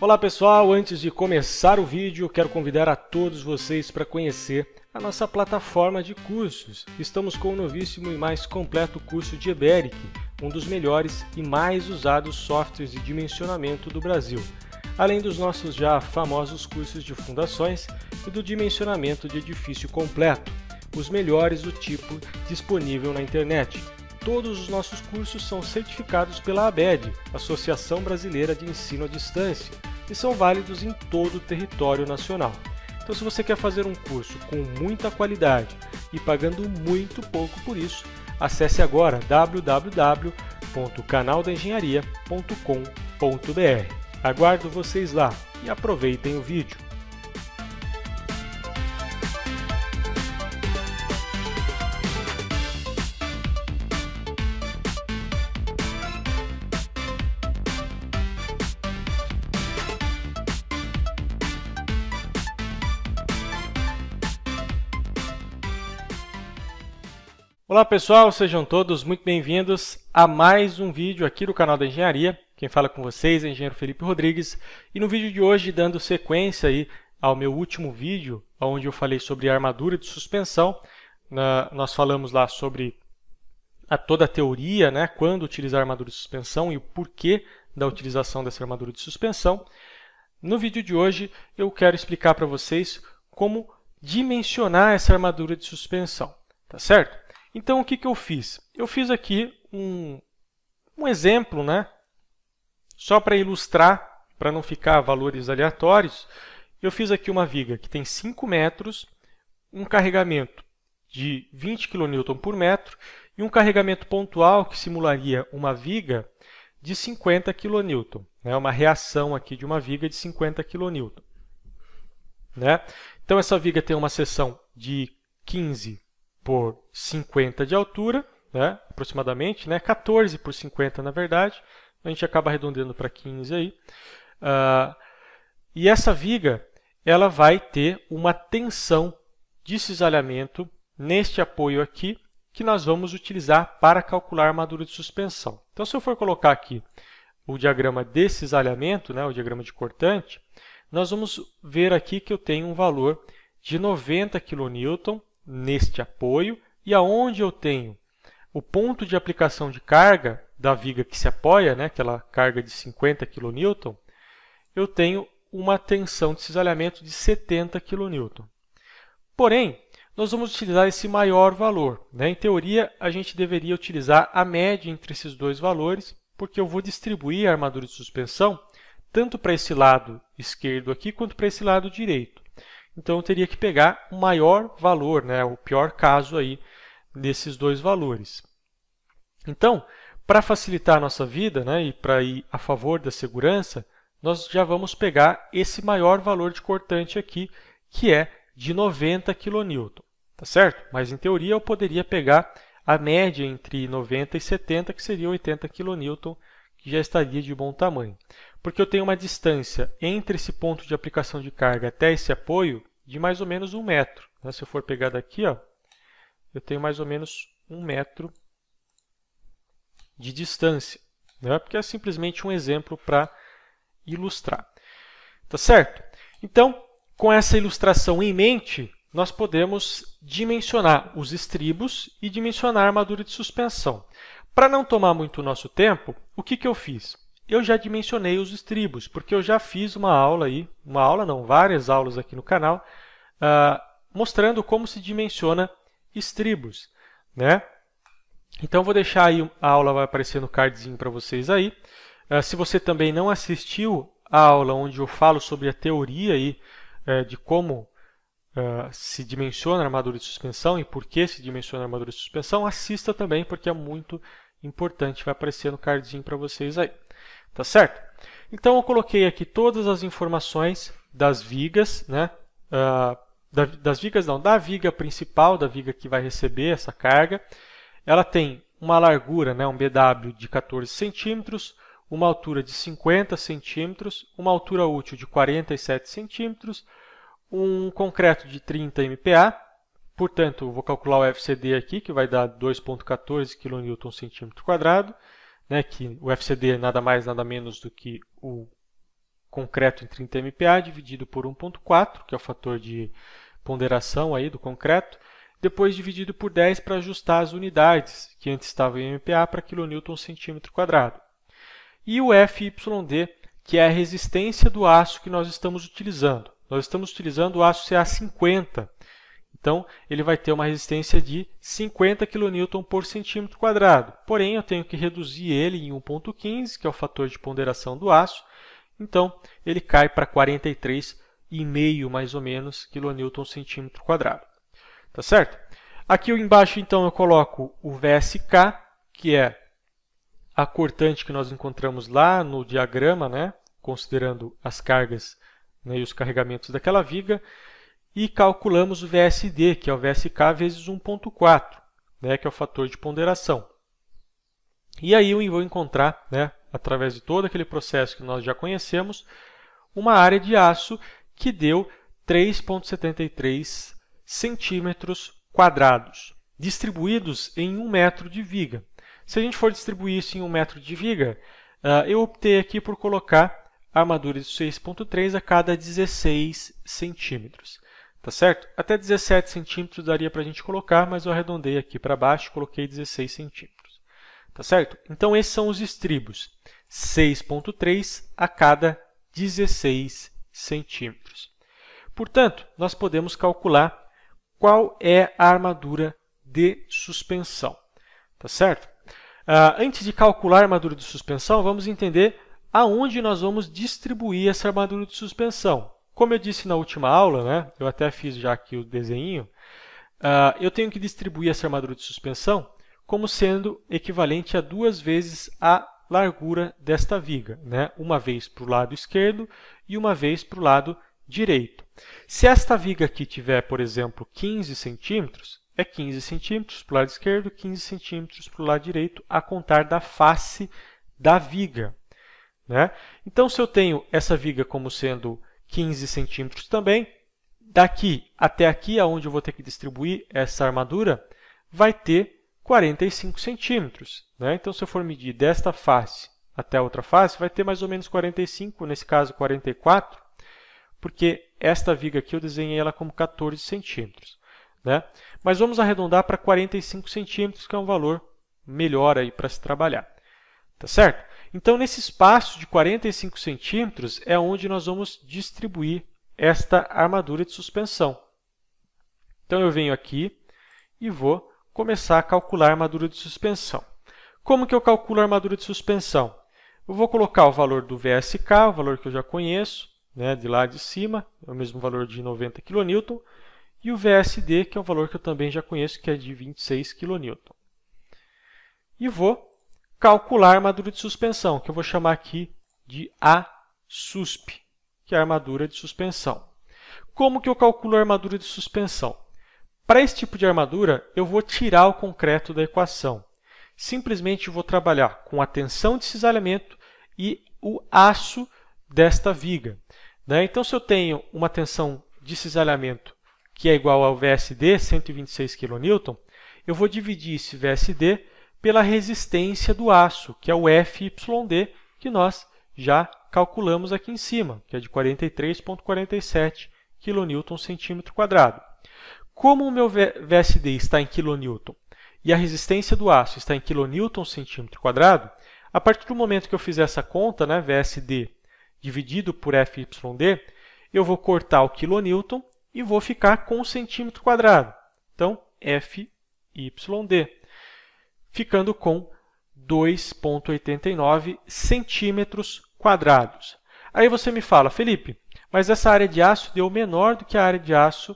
Olá pessoal, antes de começar o vídeo, quero convidar a todos vocês para conhecer a nossa plataforma de cursos. Estamos com o novíssimo e mais completo curso de Eberic, um dos melhores e mais usados softwares de dimensionamento do Brasil, além dos nossos já famosos cursos de fundações e do dimensionamento de edifício completo, os melhores do tipo disponível na internet todos os nossos cursos são certificados pela ABED, Associação Brasileira de Ensino à Distância, e são válidos em todo o território nacional. Então, se você quer fazer um curso com muita qualidade e pagando muito pouco por isso, acesse agora www.canaldaengenharia.com.br. Aguardo vocês lá e aproveitem o vídeo. Olá pessoal, sejam todos muito bem-vindos a mais um vídeo aqui do canal da Engenharia. Quem fala com vocês é o engenheiro Felipe Rodrigues e no vídeo de hoje, dando sequência aí ao meu último vídeo, onde eu falei sobre armadura de suspensão, nós falamos lá sobre a toda a teoria, né, quando utilizar armadura de suspensão e o porquê da utilização dessa armadura de suspensão. No vídeo de hoje, eu quero explicar para vocês como dimensionar essa armadura de suspensão, tá certo? Então, o que, que eu fiz? Eu fiz aqui um, um exemplo, né? só para ilustrar, para não ficar valores aleatórios, eu fiz aqui uma viga que tem 5 metros, um carregamento de 20 kN por metro e um carregamento pontual que simularia uma viga de 50 kN. Né? Uma reação aqui de uma viga de 50 kN. Né? Então, essa viga tem uma seção de 15 por 50 de altura, né, aproximadamente, né, 14 por 50 na verdade, a gente acaba arredondando para 15 aí. Uh, e essa viga ela vai ter uma tensão de cisalhamento neste apoio aqui, que nós vamos utilizar para calcular a armadura de suspensão. Então, se eu for colocar aqui o diagrama de cisalhamento, né, o diagrama de cortante, nós vamos ver aqui que eu tenho um valor de 90 kN neste apoio e aonde eu tenho o ponto de aplicação de carga da viga que se apoia, né, aquela carga de 50 kN, eu tenho uma tensão de cisalhamento de 70 kN. Porém, nós vamos utilizar esse maior valor. Né? Em teoria, a gente deveria utilizar a média entre esses dois valores, porque eu vou distribuir a armadura de suspensão tanto para esse lado esquerdo aqui quanto para esse lado direito. Então eu teria que pegar o maior valor, né, o pior caso aí desses dois valores. Então, para facilitar a nossa vida né, e para ir a favor da segurança, nós já vamos pegar esse maior valor de cortante aqui, que é de 90 kN. Tá certo? Mas em teoria eu poderia pegar a média entre 90 e 70, que seria 80 kN que já estaria de bom tamanho, porque eu tenho uma distância entre esse ponto de aplicação de carga até esse apoio de mais ou menos um metro. Né? Se eu for pegar daqui, ó, eu tenho mais ou menos um metro de distância, né? porque é simplesmente um exemplo para ilustrar. Tá certo? Então, com essa ilustração em mente, nós podemos dimensionar os estribos e dimensionar a armadura de suspensão. Para não tomar muito o nosso tempo, o que, que eu fiz? Eu já dimensionei os estribos, porque eu já fiz uma aula aí, uma aula não, várias aulas aqui no canal, uh, mostrando como se dimensiona estribos. Né? Então, vou deixar aí, a aula vai aparecer no cardzinho para vocês aí. Uh, se você também não assistiu a aula onde eu falo sobre a teoria aí, uh, de como Uh, se dimensiona a armadura de suspensão e por que se dimensiona a armadura de suspensão, assista também, porque é muito importante, vai aparecer no cardzinho para vocês aí. Tá certo? Então eu coloquei aqui todas as informações das vigas, né? Uh, da, das vigas não, da viga principal, da viga que vai receber essa carga. Ela tem uma largura, né, um BW de 14 centímetros, uma altura de 50 centímetros, uma altura útil de 47 centímetros, um concreto de 30 MPa, Portanto, vou calcular o FCD aqui, que vai dar 2,14 kN/cm², né, que o FCD é nada mais nada menos do que o concreto em 30 MPa dividido por 1,4, que é o fator de ponderação aí do concreto, depois dividido por 10 para ajustar as unidades, que antes estava em MPa, para kN/cm². E o FYD, que é a resistência do aço que nós estamos utilizando. Nós estamos utilizando o aço CA50, então, ele vai ter uma resistência de 50 kN por centímetro quadrado. Porém, eu tenho que reduzir ele em 1.15, que é o fator de ponderação do aço. Então, ele cai para 43,5 mais ou menos kN centímetro quadrado. Tá certo? Aqui embaixo, então, eu coloco o VSK, que é a cortante que nós encontramos lá no diagrama, né? considerando as cargas né, e os carregamentos daquela viga e calculamos o VSD, que é o VSK vezes 1.4, né, que é o fator de ponderação. E aí eu vou encontrar, né, através de todo aquele processo que nós já conhecemos, uma área de aço que deu 3,73 centímetros quadrados, distribuídos em um metro de viga. Se a gente for distribuir isso em um metro de viga, ah, eu optei aqui por colocar armadura de 6.3 a cada 16 centímetros tá certo? Até 17 centímetros daria para a gente colocar, mas eu arredondei aqui para baixo, e coloquei 16 centímetros, tá certo? Então, esses são os estribos, 6.3 a cada 16 centímetros. Portanto, nós podemos calcular qual é a armadura de suspensão, tá certo? Ah, antes de calcular a armadura de suspensão, vamos entender aonde nós vamos distribuir essa armadura de suspensão. Como eu disse na última aula, né, eu até fiz já aqui o desenho, uh, eu tenho que distribuir essa armadura de suspensão como sendo equivalente a duas vezes a largura desta viga, né? uma vez para o lado esquerdo e uma vez para o lado direito. Se esta viga aqui tiver, por exemplo, 15 centímetros, é 15 centímetros para o lado esquerdo, 15 centímetros para o lado direito, a contar da face da viga. Né? Então, se eu tenho essa viga como sendo 15 centímetros também. Daqui até aqui, aonde eu vou ter que distribuir essa armadura, vai ter 45 centímetros. Né? Então, se eu for medir desta face até a outra face, vai ter mais ou menos 45, nesse caso 44, porque esta viga aqui eu desenhei ela como 14 centímetros. Né? Mas vamos arredondar para 45 centímetros, que é um valor melhor aí para se trabalhar. Tá certo? Então, nesse espaço de 45 centímetros é onde nós vamos distribuir esta armadura de suspensão. Então, eu venho aqui e vou começar a calcular a armadura de suspensão. Como que eu calculo a armadura de suspensão? Eu vou colocar o valor do VSK, o valor que eu já conheço, né, de lá de cima, é o mesmo valor de 90 kN, e o VSD, que é o valor que eu também já conheço, que é de 26 kN. E vou calcular a armadura de suspensão, que eu vou chamar aqui de A susp, que é a armadura de suspensão. Como que eu calculo a armadura de suspensão? Para esse tipo de armadura, eu vou tirar o concreto da equação. Simplesmente vou trabalhar com a tensão de cisalhamento e o aço desta viga. Né? Então, se eu tenho uma tensão de cisalhamento que é igual ao VSD, 126 kN, eu vou dividir esse VSD pela resistência do aço, que é o FYD, que nós já calculamos aqui em cima, que é de 43,47 kN centímetro quadrado. Como o meu VSD está em kN e a resistência do aço está em kN centímetro quadrado, a partir do momento que eu fizer essa conta, né, VSD dividido por FYD, eu vou cortar o kN e vou ficar com o centímetro quadrado. Então, FYD ficando com 2,89 centímetros quadrados. Aí você me fala, Felipe, mas essa área de aço deu menor do que a área de aço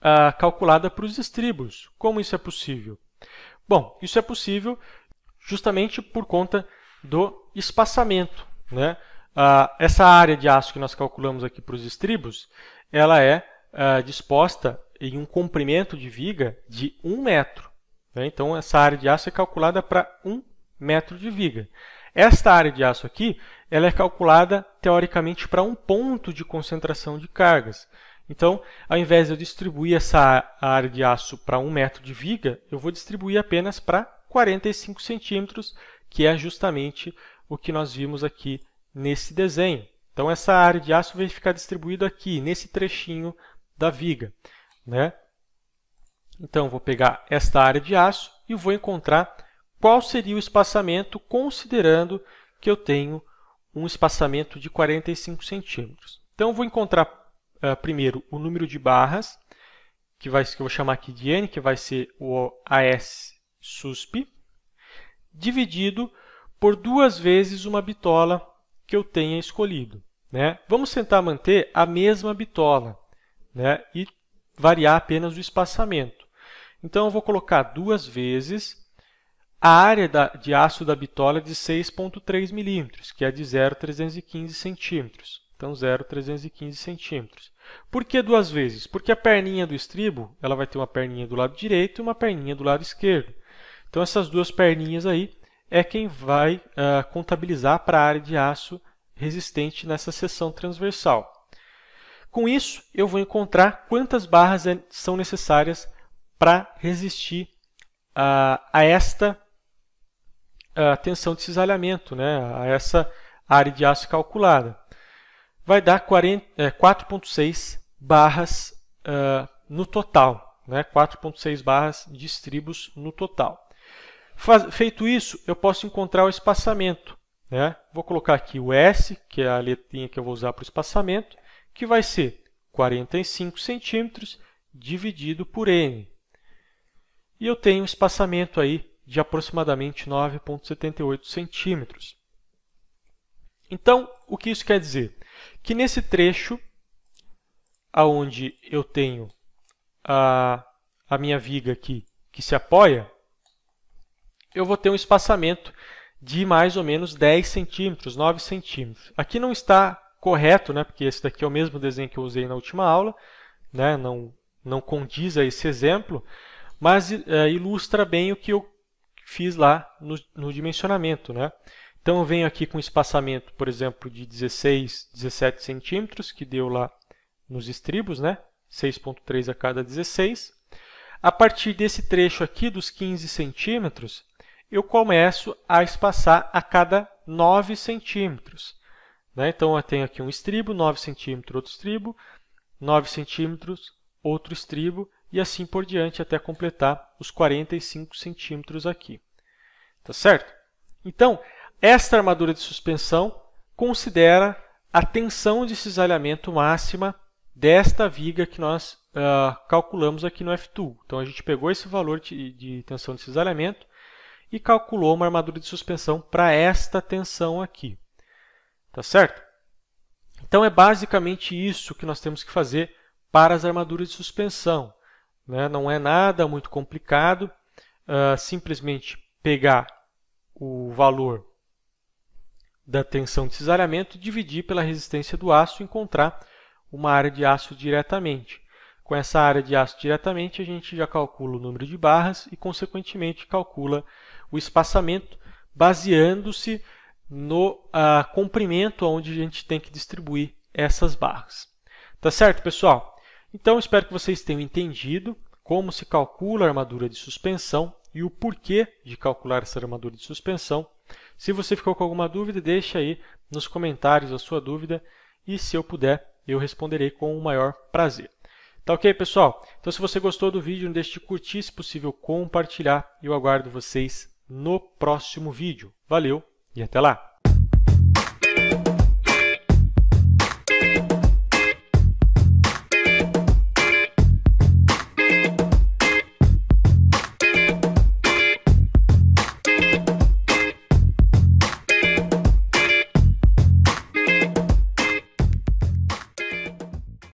ah, calculada para os estribos. Como isso é possível? Bom, isso é possível justamente por conta do espaçamento. Né? Ah, essa área de aço que nós calculamos aqui para os estribos, ela é ah, disposta em um comprimento de viga de 1 metro. Né? Então, essa área de aço é calculada para 1 metro de viga. Esta área de aço aqui ela é calculada, teoricamente, para um ponto de concentração de cargas. Então, ao invés de eu distribuir essa área de aço para 1 metro de viga, eu vou distribuir apenas para 45 centímetros, que é justamente o que nós vimos aqui nesse desenho. Então, essa área de aço vai ficar distribuída aqui, nesse trechinho da viga. Né? Então, vou pegar esta área de aço e vou encontrar qual seria o espaçamento considerando que eu tenho um espaçamento de 45 centímetros. Então, vou encontrar uh, primeiro o número de barras, que, vai, que eu vou chamar aqui de N, que vai ser o AS susp, dividido por duas vezes uma bitola que eu tenha escolhido. Né? Vamos tentar manter a mesma bitola né? e variar apenas o espaçamento. Então, eu vou colocar duas vezes a área de aço da bitola de 6,3 milímetros, que é de 0,315 centímetros. Então, 0,315 centímetros. Por que duas vezes? Porque a perninha do estribo ela vai ter uma perninha do lado direito e uma perninha do lado esquerdo. Então, essas duas perninhas aí é quem vai uh, contabilizar para a área de aço resistente nessa seção transversal. Com isso, eu vou encontrar quantas barras é, são necessárias para resistir a, a esta tensão de cisalhamento, né, a essa área de aço calculada. Vai dar 4,6 é, barras uh, no total, né, 4,6 barras de estribos no total. Faz, feito isso, eu posso encontrar o espaçamento. Né? Vou colocar aqui o S, que é a letrinha que eu vou usar para o espaçamento, que vai ser 45 centímetros dividido por N e eu tenho um espaçamento aí de aproximadamente 9,78 centímetros. Então, o que isso quer dizer? Que nesse trecho, aonde eu tenho a, a minha viga aqui que se apoia, eu vou ter um espaçamento de mais ou menos 10 centímetros, 9 centímetros. Aqui não está correto, né, porque esse daqui é o mesmo desenho que eu usei na última aula, né, não, não condiz a esse exemplo, mas uh, ilustra bem o que eu fiz lá no, no dimensionamento. Né? Então eu venho aqui com espaçamento, por exemplo, de 16, 17 centímetros, que deu lá nos estribos, né? 6.3 a cada 16. A partir desse trecho aqui, dos 15 centímetros, eu começo a espaçar a cada 9 centímetros. Né? Então, eu tenho aqui um estribo, 9 centímetros, outro estribo, 9 centímetros, outro estribo, e assim por diante até completar os 45 centímetros aqui. Tá certo? Então, esta armadura de suspensão considera a tensão de cisalhamento máxima desta viga que nós uh, calculamos aqui no F2. Então, a gente pegou esse valor de, de tensão de cisalhamento e calculou uma armadura de suspensão para esta tensão aqui. Tá certo? Então, é basicamente isso que nós temos que fazer para as armaduras de suspensão. Né? Não é nada muito complicado. Uh, simplesmente pegar o valor da tensão de cesareamento e dividir pela resistência do aço e encontrar uma área de aço diretamente. Com essa área de aço diretamente, a gente já calcula o número de barras e, consequentemente, calcula o espaçamento, baseando-se no uh, comprimento onde a gente tem que distribuir essas barras. Tá certo, pessoal? Então, espero que vocês tenham entendido como se calcula a armadura de suspensão e o porquê de calcular essa armadura de suspensão. Se você ficou com alguma dúvida, deixe aí nos comentários a sua dúvida e, se eu puder, eu responderei com o maior prazer. Tá ok, pessoal? Então, se você gostou do vídeo, não deixe de curtir, se possível, compartilhar. E eu aguardo vocês no próximo vídeo. Valeu e até lá!